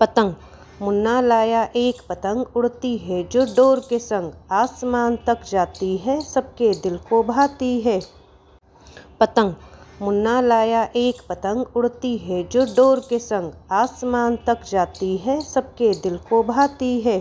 पतंग मुन्ना लाया एक पतंग उड़ती है जो डोर के संग आसमान तक जाती है सबके दिल को भाती है पतंग मुन्ना लाया एक पतंग उड़ती है जो डोर के संग आसमान तक जाती है सबके दिल को भाती है